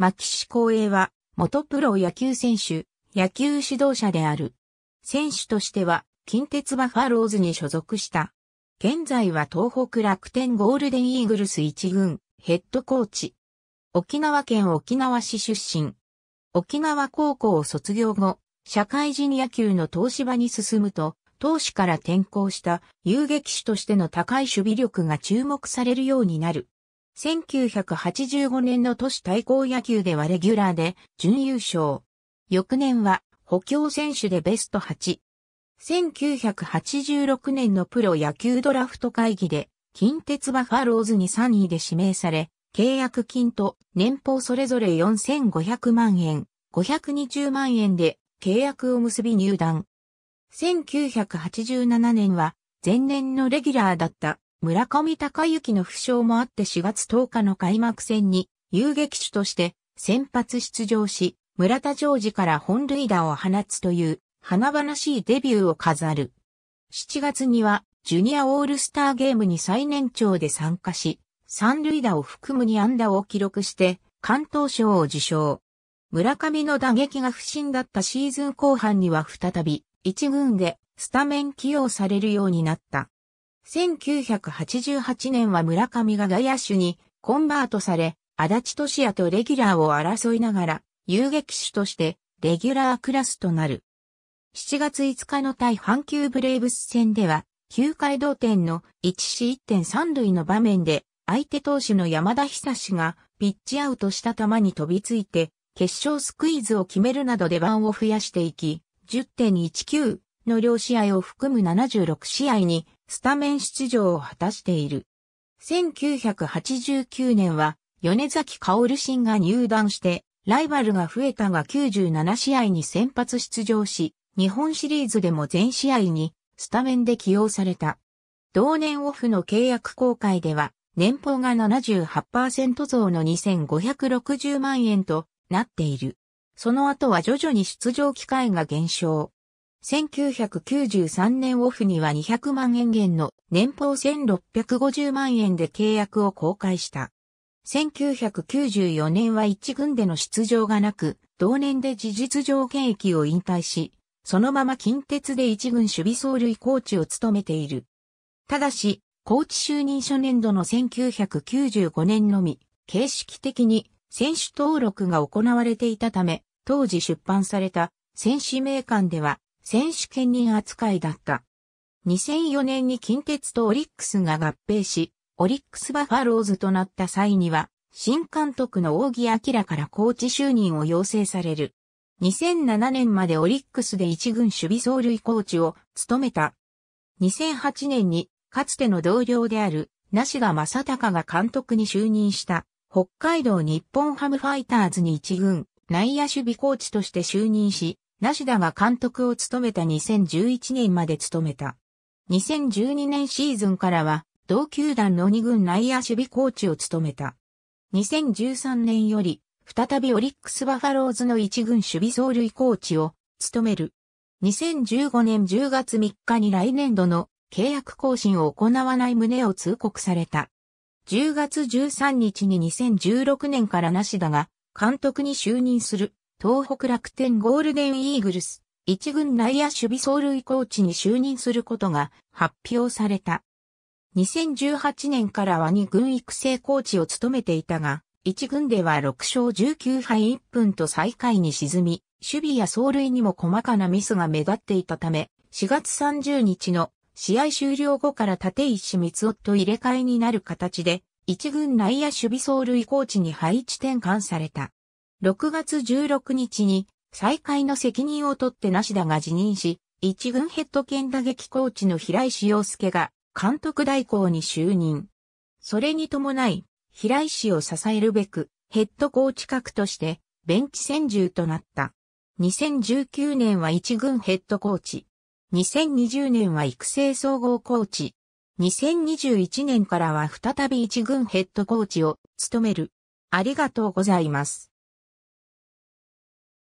牧師光栄は、元プロ野球選手、野球指導者である。選手としては、近鉄バファローズに所属した。現在は東北楽天ゴールデンイーグルス一軍、ヘッドコーチ。沖縄県沖縄市出身。沖縄高校を卒業後、社会人野球の東芝に進むと、投手から転向した遊撃手としての高い守備力が注目されるようになる。1985年の都市対抗野球ではレギュラーで準優勝。翌年は補強選手でベスト8。1986年のプロ野球ドラフト会議で近鉄バファローズに3位で指名され、契約金と年俸それぞれ4500万円、520万円で契約を結び入団。1987年は前年のレギュラーだった村上隆之の負傷もあって4月10日の開幕戦に遊撃手として先発出場し、村田ジョージから本塁打を放つという華々しいデビューを飾る。7月にはジュニアオールスターゲームに最年長で参加し、三塁打を含む2安打を記録して関東賞を受賞。村上の打撃が不振だったシーズン後半には再び一軍でスタメン起用されるようになった。1988年は村上が外野手にコンバートされ、足立俊也とレギュラーを争いながら、遊撃手としてレギュラークラスとなる。7月5日の対阪急ブレーブス戦では、9回同点の1死1.3塁の場面で、相手投手の山田久志がピッチアウトした球に飛びついて、決勝スクイズを決めるなど出番を増やしていき、10.19の両試合を含む76試合にスタメン出場を果たしている。1989年は、米崎薫新が入団して、ライバルが増えたが97試合に先発出場し、日本シリーズでも全試合にスタメンで起用された。同年オフの契約公開では、年俸が78%増の2560万円となっている。その後は徐々に出場機会が減少。1993年オフには200万円減の年俸1650万円で契約を公開した。1994年は一軍での出場がなく、同年で事実上現役を引退し、そのまま近鉄で一軍守備走塁コーチを務めている。ただし、コーチ就任初年度の1995年のみ、形式的に選手登録が行われていたため、当時出版された選手名鑑では選手権人扱いだった。2004年に近鉄とオリックスが合併し、オリックスバファローズとなった際には、新監督の大木明からコーチ就任を要請される。2007年までオリックスで一軍守備走塁コーチを務めた。2008年に、かつての同僚である、梨田正隆が監督に就任した、北海道日本ハムファイターズに一軍、内野守備コーチとして就任し、ナシダが監督を務めた2011年まで務めた。2012年シーズンからは、同球団の2軍内野守備コーチを務めた。2013年より、再びオリックスバファローズの1軍守備走塁コーチを務める。2015年10月3日に来年度の契約更新を行わない旨を通告された。10月13日に2016年からナシダが監督に就任する。東北楽天ゴールデンイーグルス、一軍内野守備走塁コーチに就任することが発表された。2018年からは2軍育成コーチを務めていたが、一軍では6勝19敗1分と最下位に沈み、守備や走塁にも細かなミスが目立っていたため、4月30日の試合終了後から立石光夫と入れ替えになる形で、一軍内野守備走塁コーチに配置転換された。6月16日に再開の責任を取ってなしだが辞任し、一軍ヘッド兼打撃コーチの平石洋陽介が監督代行に就任。それに伴い、平石を支えるべく、ヘッドコーチ格として、ベンチ専従となった。2019年は一軍ヘッドコーチ。2020年は育成総合コーチ。2021年からは再び一軍ヘッドコーチを務める。ありがとうございます。